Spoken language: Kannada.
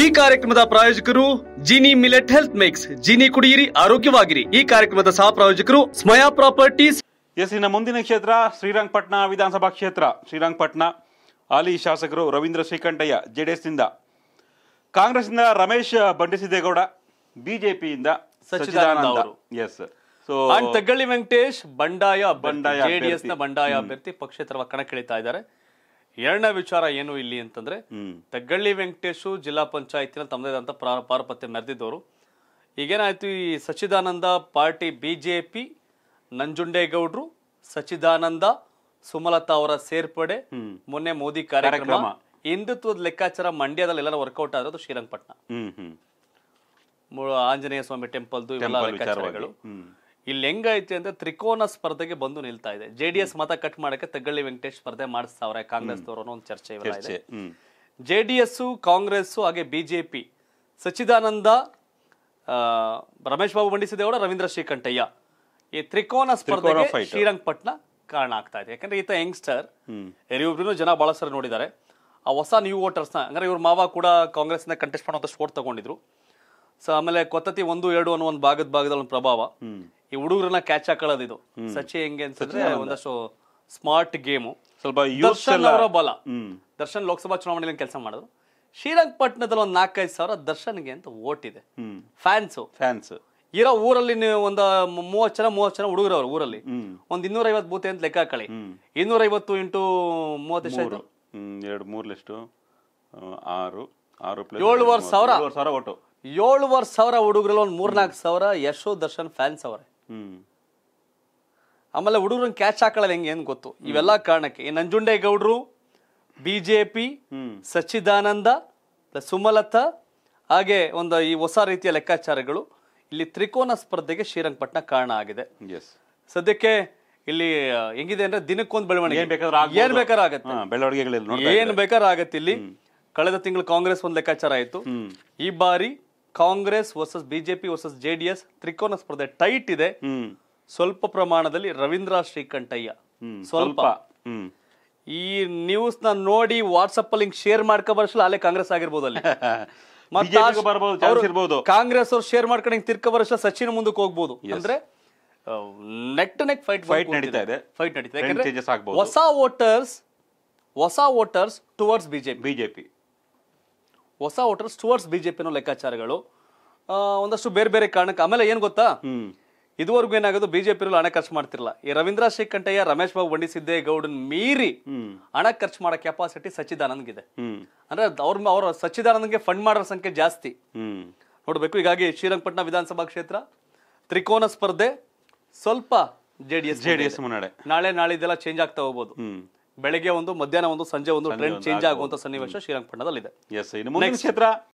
ಈ ಕಾರ್ಯಕ್ರಮದ ಪ್ರಾಯೋಜಕರು Jini millet health mix Jini ಕುಡಿಯಿರಿ ಆರೋಗ್ಯವಾಗಿರಿ ಈ ಕಾರ್ಯಕ್ರಮದ ಸಹ ಪ್ರಾಯೋಜಕರು ಸ್ಮಯಾ ಪ್ರಾಪರ್ಟೀಸ್ ಎಸ್ ಇನ್ನು ಮುಂದಿನ ಕ್ಷೇತ್ರ ಶ್ರೀರಂಗಪಟ್ಟಣ ವಿಧಾನಸಭಾ ಕ್ಷೇತ್ರ ಶ್ರೀರಂಗಪಟ್ಟಣ ಅಲಿ ಶಾಸಕರು ರವೀಂದ್ರ ಶ್ರೀಕಂಠಯ್ಯ ಜೆಡಿಎಸ್ನಿಂದ ಕಾಂಗ್ರೆಸ್ನಿಂದ ರಮೇಶ್ ಬಂಡಿಸಿದ್ದೇಗೌಡ ಬಿಜೆಪಿಯಿಂದ ಸಚ್ಚಿದಾನಂದ ಎಸ್ ಸೊ ತಗ್ಗಳ್ಳಿ ವೆಂಕಟೇಶ್ ಬಂಡಾಯ ಬಂಡಾಯ ಜೆಡಿಎಸ್ ನ ಬಂಡಾಯ ಅಭ್ಯರ್ಥಿ ಪಕ್ಷೇತರವಾಗಿ ಕಣಕ್ಕಿಳಿತಾ ಇದ್ದಾರೆ ಎರಡನೇ ವಿಚಾರ ಏನು ಇಲ್ಲಿ ಅಂತಂದ್ರೆ ತಗ್ಗಳ್ಳಿ ವೆಂಕಟೇಶು ಜಿಲ್ಲಾ ಪಂಚಾಯತಿನ ತಮ್ಮದೇದಂತ ಪಾರಪತ್ಯ ಮೆರೆದಿದ್ದವರು ಈಗೇನಾಯ್ತು ಈ ಸಚ್ಚಿದಾನಂದ ಪಾರ್ಟಿ ಬಿಜೆಪಿ ನಂಜುಂಡೇಗೌಡ್ರು ಸಚ್ಚಿದಾನಂದ ಸುಮಲತಾ ಅವರ ಸೇರ್ಪಡೆ ಮೊನ್ನೆ ಮೋದಿ ಕಾರ್ಯಕ್ರಮ ಹಿಂದುತ್ವದ ಲೆಕ್ಕಾಚಾರ ಮಂಡ್ಯದಲ್ಲಿ ಎಲ್ಲ ವರ್ಕೌಟ್ ಆಗಿರೋದು ಶ್ರೀರಂಗಪಟ್ಟಣ ಆಂಜನೇಯ ಸ್ವಾಮಿ ಟೆಂಪಲ್ ಇವೆಲ್ಲ ಲೆಕ್ಕಾಚಾರಗಳು ಇಲ್ಲಿ ಹೆಂಗೈತೆ ಅಂದ್ರೆ ತ್ರಿಕೋನ ಸ್ಪರ್ಧೆಗೆ ಬಂದು ನಿಲ್ತಾ ಇದೆ ಜೆ ಡಿ ಎಸ್ ಮತ ಕಟ್ ಮಾಡಕ್ಕೆ ತಗ್ಗಳ್ಳಿ ವೆಂಕಟೇಶ್ ಸ್ಪರ್ಧೆ ಮಾಡಿಸ್ತಾವ್ರೆ ಕಾಂಗ್ರೆಸ್ ಅನ್ನೋ ಒಂದು ಚರ್ಚೆ ಇವೆಲ್ಲ ಜೆ ಡಿ ಎಸ್ ಕಾಂಗ್ರೆಸ್ ಹಾಗೆ ಬಿಜೆಪಿ ಸಚ್ಚಿದಾನಂದ ರಮೇಶ್ ಬಾಬು ಮಂಡಿಸಿದೇವರ ರವೀಂದ್ರ ಶ್ರೀಕಂಠಯ್ಯ ಈ ತ್ರಿಕೋನ ಸ್ಪರ್ಧೆ ಶ್ರೀರಂಗಪಟ್ಟಣ ಕಾರಣ ಆಗ್ತಾ ಇದೆ ಯಾಕಂದ್ರೆ ಈತ ಯಂಗ್ಸ್ಟರ್ ಎರಿಯೊಬ್ರು ಜನ ಬಹಳ ಸರಿ ನೋಡಿದ್ದಾರೆ ಆ ಹೊಸ ನ್ಯೂ ವೋಟರ್ಸ್ನ ಅಂದ್ರೆ ಇವ್ರ ಮಾವ ಕೂಡ ಕಾಂಗ್ರೆಸ್ನ ಕಂಟೆಸ್ಟ್ ಮಾಡುವಂತ ಸ್ಪೋರ್ಟ್ ತಗೊಂಡಿದ್ರು ಸೊ ಆಮೇಲೆ ಕೊತ್ತತಿ ಒಂದು ಎರಡು ಅನ್ನೋ ಒಂದು ಭಾಗದ ಭಾಗದಲ್ಲಿ ಒಂದು ಪ್ರಭಾವ ಈ ಹುಡುಗರನ್ನ ಕ್ಯಾಚ್ ಹಾಕೊಳ್ಳೋದು ಇದು ಸಚಿ ಹೆಂಗೆ ಅನ್ಸಿದ್ರೆ ಒಂದಷ್ಟು ಸ್ಮಾರ್ಟ್ ಗೇಮು ಸ್ವಲ್ಪ ದರ್ಶನ್ ಅವರ ಬಲ ದರ್ಶನ್ ಲೋಕಸಭಾ ಚುನಾವಣೆಯಲ್ಲಿ ಕೆಲಸ ಮಾಡಿದ್ರು ಶ್ರೀರಂಗಪಟ್ಟಣದಲ್ಲಿ ಒಂದು ನಾಲ್ಕೈದು ಸಾವಿರ ದರ್ಶನ್ಗೆ ಅಂತ ಓಟ್ ಇದೆ ಫ್ಯಾನ್ಸ್ ಫ್ಯಾನ್ಸ್ ಇರೋ ಊರಲ್ಲಿ ಒಂದು ಮೂವತ್ತು ಜನ ಮೂವತ್ತು ಜನ ಹುಡುಗರು ಅವರು ಊರಲ್ಲಿ ಒಂದು ಇನ್ನೂರ ಐವತ್ತು ಬೂತೆ ಅಂತ ಲೆಕ್ಕ ಹಾಕಳಿ ಇನ್ನೂರ ಐವತ್ತು ಇಂಟು ಮೂವತ್ತು ಎಷ್ಟು ಎರಡು ಮೂರು ಲಿಸ್ಟು ಆರು ಆರು ಏಳುವರೆ ಸಾವಿರ ಸಾವಿರ ಓಟು ಏಳುವರೆ ಸಾವಿರ ಹುಡುಗರಲ್ಲಿ ಒಂದು ಮೂರ್ನಾಲ್ಕು ಸಾವಿರ ಯಶೋ ದರ್ಶನ್ ಫ್ಯಾನ್ಸ್ ಅವರೇ ಆಮೇಲೆ ಹುಡುಗರನ್ನ ಕ್ಯಾಚ್ ಹಾಕೊಳ್ಳಲ್ಲ ಹೆಂಗೆ ಏನು ಗೊತ್ತು ಇವೆಲ್ಲ ಕಾರಣಕ್ಕೆ ಈ ನಂಜುಂಡೇಗೌಡರು B J P Sachidananda Sumalatha Sumalatha ಹಾಗೆ ಒಂದು ಈ ಹೊಸ ರೀತಿಯ ಲೆಕ್ಕಾಚಾರಗಳು ಇಲ್ಲಿ ತ್ರಿಕೋನ ಸ್ಪರ್ಧೆಗೆ ಶ್ರೀರಂಗಪಟ್ಟಣ ಕಾರಣ ಆಗಿದೆ ಸದ್ಯಕ್ಕೆ ಇಲ್ಲಿ ಹೆಂಗಿದೆ ಅಂದ್ರೆ ದಿನಕ್ಕೊಂದು ಬೆಳವಣಿಗೆ ಏನ್ ಆಗತ್ತೆ ಏನ್ ಬೇಕಾದ್ರೆ ಆಗತ್ತೆ ಇಲ್ಲಿ ಕಳೆದ ತಿಂಗಳು ಕಾಂಗ್ರೆಸ್ ಒಂದು ಲೆಕ್ಕಾಚಾರ ಆಯ್ತು ಈ ಬಾರಿ Congress versus BJP versus JDS ತ್ರಿಕೋನ ಸ್ಪರ್ಧೆ ಟೈಟ್ ಇದೆ ಸ್ವಲ್ಪ ಪ್ರಮಾಣದಲ್ಲಿ ರವೀಂದ್ರ ಶ್ರೀಕಂಠಯ್ಯ ಸ್ವಲ್ಪ ಈ ನ್ಯೂಸ್ ನ ನೋಡಿ ವಾಟ್ಸ್ಆಪ್ ಅಲ್ಲಿ ಶೇರ್ ಬರ್ಸಲ್ಲ ಅಲ್ಲೇ ಕಾಂಗ್ರೆಸ್ ಆಗಿರ್ಬೋದು ಅಲ್ಲಿ ಕಾಂಗ್ರೆಸ್ ಅವ್ರು ಶೇರ್ ಮಾಡ್ಕೊಂಡು ಹಿಂಗ್ ತಿರ್ಕ ವರ್ಷ ಸಚಿನ್ ಮುಂದಕ್ಕೆ ಹೋಗ್ಬೋದು ಅಂದ್ರೆ ನೆಕ್ ನೆಕ್ ಫೈಟ್ ಫೈಟ್ ನಡೀತಾ ಇದೆ ಫೈಟ್ ನಡೀತಾ ಇದೆ ಹೊಸ ವೋಟರ್ಸ್ ಹೊಸ ವೋಟರ್ಸ್ ಟುವರ್ಡ್ಸ್ ಬಿಜೆಪಿ ಬಿಜೆಪಿ ಹೊಸ ವೋಟರ್ಸ್ ಟುವರ್ಡ್ಸ್ ಬಿಜೆಪಿನೋ ಲೆಕ್ಕಾಚಾರಗಳು ಒಂದಷ್ಟು ಬೇರೆ ಬೇರೆ ಕಾರಣಕ್ಕೆ ಆಮೇಲೆ ಏನ್ ಗೊತ್ತಾ ಇದುವರೆಗೂ ಏನಾಗೋದು ಬಿಜೆಪಿ ಹಣ ಖರ್ಚು ಮಾಡ್ತಿರಲ್ಲ ಈ ರವೀಂದ್ರ ಶ್ರೀಕಂಠಯ್ಯ ರಮೇಶ್ ಬಾಬು ಬಂಡಿಸಿದ್ದೇ ಗೌಡನ್ ಮೀರಿ ಹಣ ಖರ್ಚು ಮಾಡೋ ಕೆಪಾಸಿಟಿ ಇದೆ ಅಂದ್ರೆ ಅವ್ರ ಅವ್ರ ಸಚ್ಚಿದಾನಂದ್ಗೆ ಫಂಡ್ ಮಾಡೋ ಸಂಖ್ಯೆ ಜಾಸ್ತಿ ನೋಡಬೇಕು ಹೀಗಾಗಿ ಶ್ರೀರಂಗಪಟ್ಟಣ ವಿಧಾನಸಭಾ ಕ್ಷೇತ್ರ ತ್ರಿಕೋನ ಸ್ಪರ್ಧೆ ಸ್ವಲ್ಪ ಜೆಡಿಎಸ್ ಜೆಡಿಎಸ್ ಮುನ್ನಡೆ ನಾಳೆ ನಾಳೆ ಇದೆಲ್ಲ ಚೇಂಜ್ ಆಗ್ತಾ ಹೋಗ್ಬೋದು ಬೆಳಗ್ಗೆ ಒಂದು ಮಧ್ಯಾಹ್ನ ಒಂದು ಸಂಜೆ ಒಂದು ಟ್ರೆಂಡ್ ಚೇಂಜ್ ಆಗುವಂತ ಸನ್ನಿವೇಶ ಶ್ರೀರಂಗಪಟ್ಟಣದಲ್ಲಿದೆ ಕ್ಷೇತ್ರ